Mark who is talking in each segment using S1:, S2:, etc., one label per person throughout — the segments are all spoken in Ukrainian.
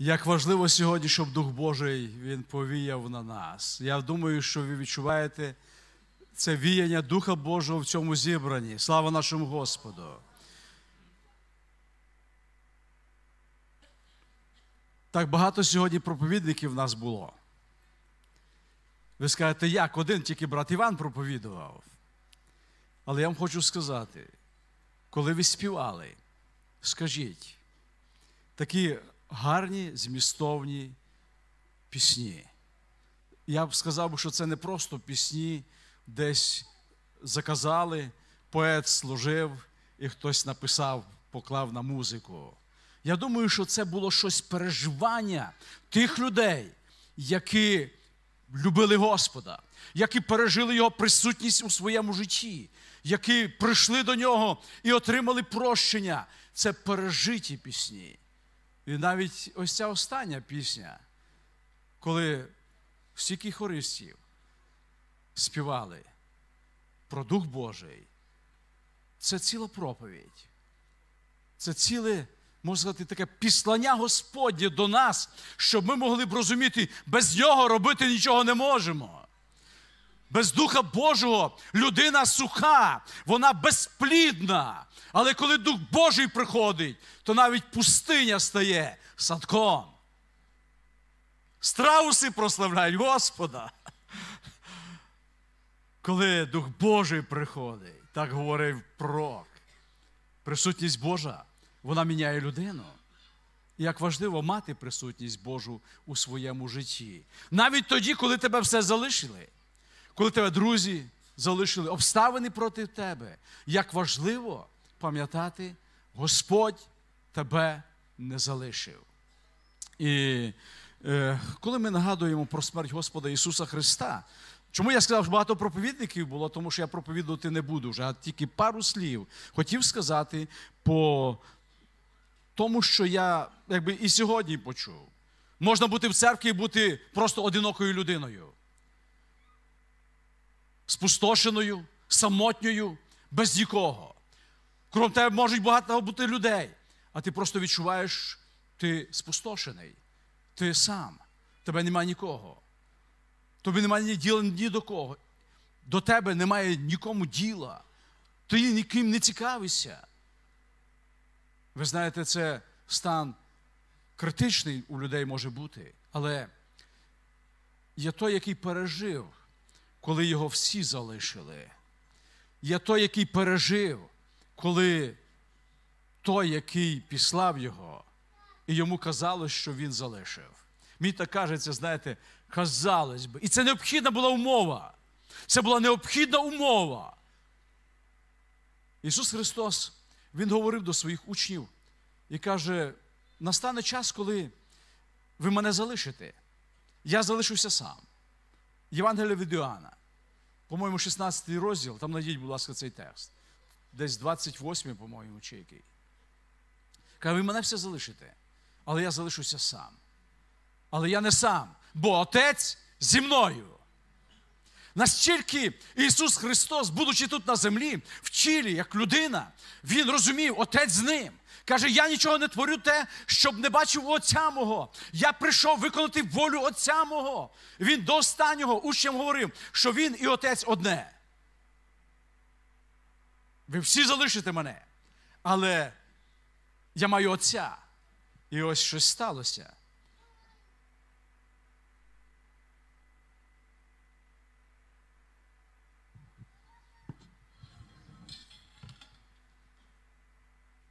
S1: Як важливо сьогодні, щоб Дух Божий Він повіяв на нас. Я думаю, що ви відчуваєте це віяння Духа Божого в цьому зібранні. Слава нашому Господу. Так багато сьогодні проповідників в нас було. Ви скажете, як один тільки брат Іван проповідував. Але я вам хочу сказати, коли ви співали, скажіть такі гарні змістовні пісні. Я б сказав, що це не просто пісні, десь заказали, поет служив і хтось написав, поклав на музику. Я думаю, що це було щось переживання тих людей, які любили Господа, які пережили Його присутність у своєму житті, які прийшли до нього і отримали прощення. Це пережиті пісні. І навіть ось ця остання пісня, коли стільки хористів співали про Дух Божий, це ціла проповідь. Це ціле, можна сказати, таке післання Господнє до нас, щоб ми могли б розуміти, без нього робити нічого не можемо. Без Духа Божого людина суха, вона безплідна. Але коли Дух Божий приходить, то навіть пустиня стає садком. Страуси прославляють Господа. Коли Дух Божий приходить, так говорив пророк, присутність Божа, вона міняє людину. Як важливо мати присутність Божу у своєму житті. Навіть тоді, коли тебе все залишили коли тебе друзі залишили, обставини проти тебе, як важливо пам'ятати, Господь тебе не залишив. І е, коли ми нагадуємо про смерть Господа Ісуса Христа, чому я сказав, що багато проповідників було, тому що я проповідувати не буду вже, а тільки пару слів хотів сказати по тому, що я якби і сьогодні почув. Можна бути в церкві і бути просто одинокою людиною спустошеною, самотньою, без нікого. Кром тебе можуть багато бути людей, а ти просто відчуваєш, ти спустошений, ти сам, тебе немає нікого. Тобі немає ні діла ні до кого. До тебе немає нікому діла. Ти ніким не цікавишся. Ви знаєте, це стан критичний у людей може бути, але є той, який пережив коли його всі залишили. Я той, який пережив, коли той, який післав його, і йому казалось, що він залишив. Мій так кажеться, знаєте, казалось би. І це необхідна була умова. Це була необхідна умова. Ісус Христос, Він говорив до своїх учнів і каже: настане час, коли ви мене залишите. Я залишуся сам. Євангелія від Іоанна, по-моєму, 16 розділ, там найдіть, будь ласка, цей текст. Десь 28, по-моєму, чи який. Каже, ви мене все залишите, але я залишуся сам. Але я не сам, бо Отець зі мною. Настільки Ісус Христос, будучи тут на землі, в тілі, як людина, Він розумів, Отець з ним. Каже, я нічого не творю те, щоб не бачив Отця мого. Я прийшов виконати волю Отця мого. Він до останнього учням говорив, що він і Отець одне. Ви всі залишите мене, але я маю Отця. І ось щось сталося.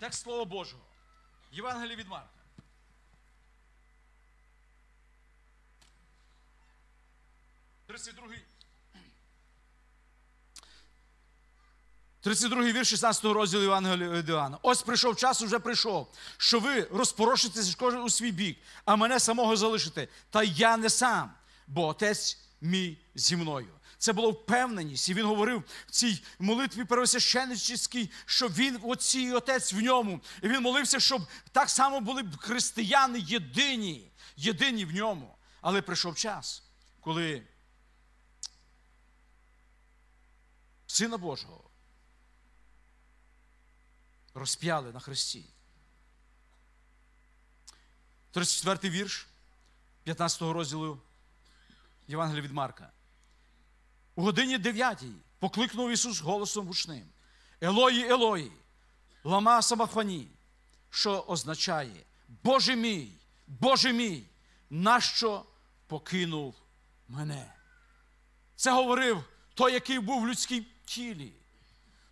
S1: Текст Слова Божого. Євангеліє від Марка. Тридцять другий. 32 вірш 16 розділу Євангелія від Іоанна. Ось прийшов час, уже прийшов, що ви розпорошитеся кожен у свій бік, а мене самого залишите. Та я не сам, бо отець мій зі мною. Це була впевненість. І він говорив в цій молитві первосвященницькій, що він, отці і отець в ньому. І він молився, щоб так само були б християни єдині, єдині в ньому. Але прийшов час, коли Сина Божого розп'яли на хресті. 34 вірш 15 розділу Євангелія від Марка. У годині 9 покликнув Ісус голосом гучним: Елої, Елої, лама Самафані, що означає, Боже мій, Боже мій, нащо покинув мене? Це говорив той, який був в людській тілі,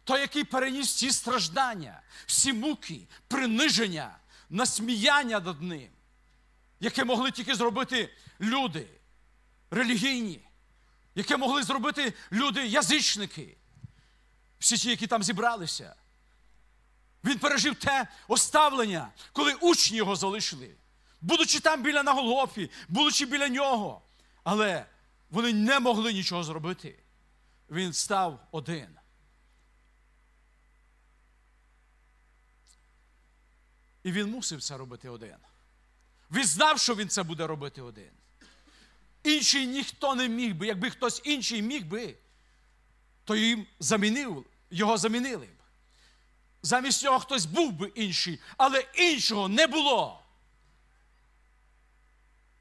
S1: той, який переніс всі страждання, всі муки, приниження, насміяння над ним, яке могли тільки зробити люди релігійні яке могли зробити люди-язичники, всі ті, які там зібралися. Він пережив те оставлення, коли учні його залишили, будучи там біля на Голгофі, будучи біля нього. Але вони не могли нічого зробити. Він став один. І він мусив це робити один. Він знав, що він це буде робити один інший ніхто не міг би. Якби хтось інший міг би, то їм замінив, його замінили б. Замість нього хтось був би інший, але іншого не було.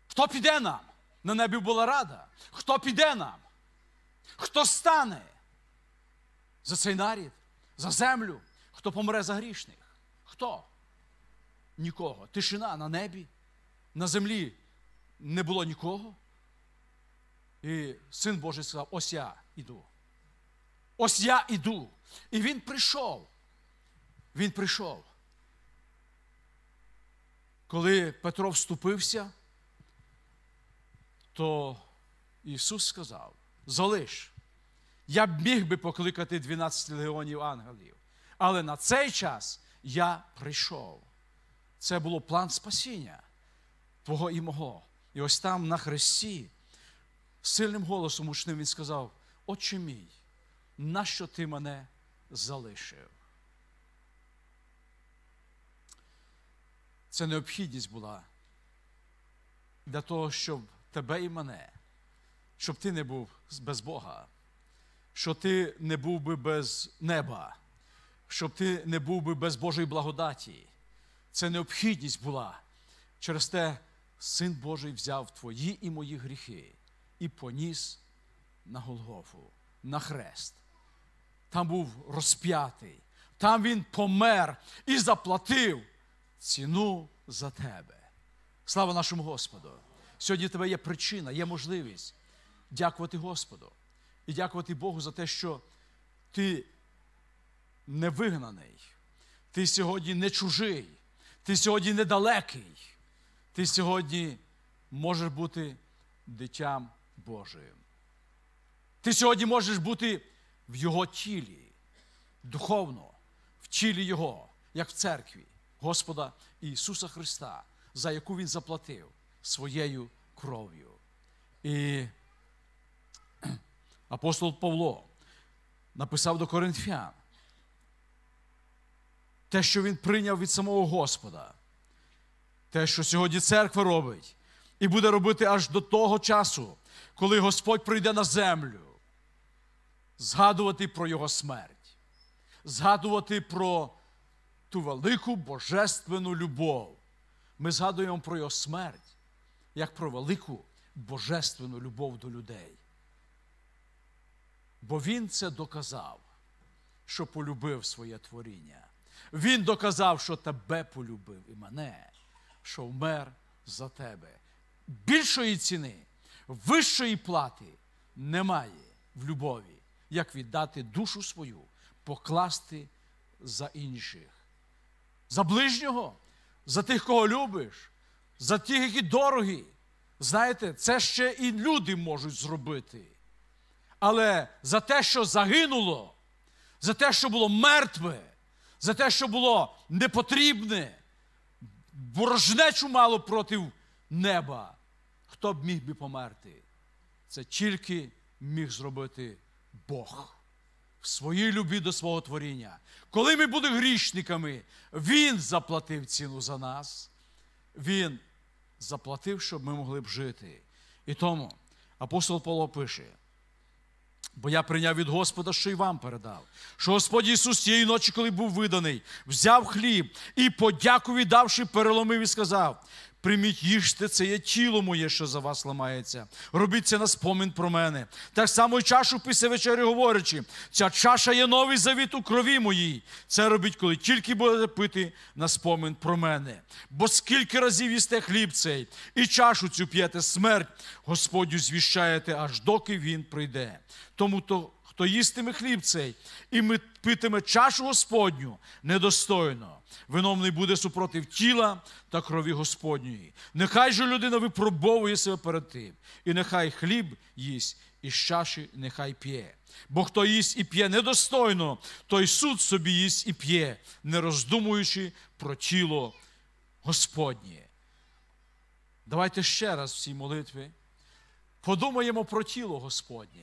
S1: Хто піде нам? На небі була рада. Хто піде нам? Хто стане за цей нарід, за землю, хто помре за грішних? Хто? Нікого. Тишина на небі, на землі не було нікого. І син Божий сказав: Ось я іду. Ось я іду. І він прийшов. Він прийшов. Коли Петро вступився, то Ісус сказав: Залиш, я б міг би покликати 12 легіонів ангелів, але на цей час я прийшов. Це було план спасіння Твого і мого. І ось там на хресті сильним голосом учним він сказав: Отче мій, нащо ти мене залишив? Це необхідність була для того, щоб тебе і мене, щоб ти не був без Бога, щоб ти не був би без неба, щоб ти не був би без Божої благодаті. Це необхідність була. Через те, Син Божий взяв твої і мої гріхи і поніс на Голгофу, на хрест. Там був розп'ятий, там він помер і заплатив ціну за тебе. Слава нашому Господу! Сьогодні тебе є причина, є можливість дякувати Господу і дякувати Богу за те, що ти не вигнаний, ти сьогодні не чужий, ти сьогодні недалекий, ти сьогодні можеш бути дитям Божою. Ти сьогодні можеш бути в Його тілі, духовно, в тілі Його, як в церкві Господа Ісуса Христа, за яку Він заплатив своєю кров'ю. І апостол Павло написав до Коринфян, те, що він прийняв від самого Господа, те, що сьогодні церква робить, і буде робити аж до того часу, коли Господь прийде на землю, згадувати про Його смерть, згадувати про ту велику божественну любов. Ми згадуємо про Його смерть як про велику божественну любов до людей. Бо Він це доказав, що полюбив своє творіння. Він доказав, що тебе полюбив і мене, що вмер за тебе. Більшої ціни Вищої плати немає в любові, як віддати душу свою, покласти за інших, за ближнього, за тих, кого любиш, за тих, які дорогі. Знаєте, це ще і люди можуть зробити. Але за те, що загинуло, за те, що було мертве, за те, що було непотрібне, ворожнечу мало проти неба хто б міг би померти. Це тільки міг зробити Бог в своїй любі до свого творіння. Коли ми були грішниками, Він заплатив ціну за нас. Він заплатив, щоб ми могли б жити. І тому апостол Павло пише. Бо я прийняв від Господа, що й вам передав, що Господь Ісус тієї ночі, коли був виданий, взяв хліб і, подяку віддавши, переломив і сказав: Прийміть, їжте, це є тіло моє, що за вас ламається. Робіть це на спомін про мене. Так само і чашу після вечері, говорячи, ця чаша є новий завіт у крові моїй. Це робіть, коли тільки будете пити на спомін про мене. Бо скільки разів їсте хліб цей, і чашу цю п'єте смерть, Господю звіщаєте, аж доки він прийде. Тому то хто їстиме хліб цей і питиме чашу Господню недостойно, виновний буде супротив тіла та крові Господньої. Нехай же людина випробовує себе перед тим, і нехай хліб їсть, і з чаші нехай п'є. Бо хто їсть і п'є недостойно, той суд собі їсть і п'є, не роздумуючи про тіло Господнє. Давайте ще раз всі молитви подумаємо про тіло Господнє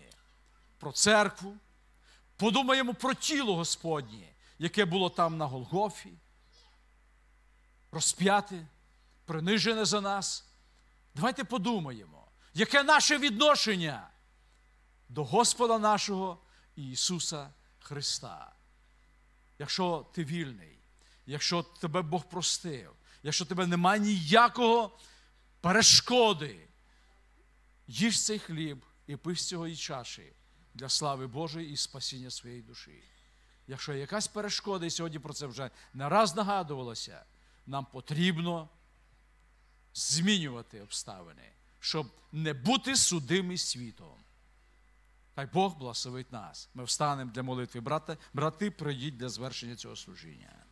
S1: про церкву, подумаємо про тіло Господнє, яке було там на Голгофі, розп'яте, принижене за нас. Давайте подумаємо, яке наше відношення до Господа нашого Ісуса Христа. Якщо ти вільний, якщо тебе Бог простив, якщо тебе немає ніякого перешкоди, їж цей хліб і пий з цього і чаші для слави Божої і спасіння своєї душі. Якщо якась перешкода, і сьогодні про це вже не раз нагадувалося, нам потрібно змінювати обставини, щоб не бути судими світом. Хай Бог благословить нас. Ми встанемо для молитви брата, брати, прийдіть для звершення цього служіння.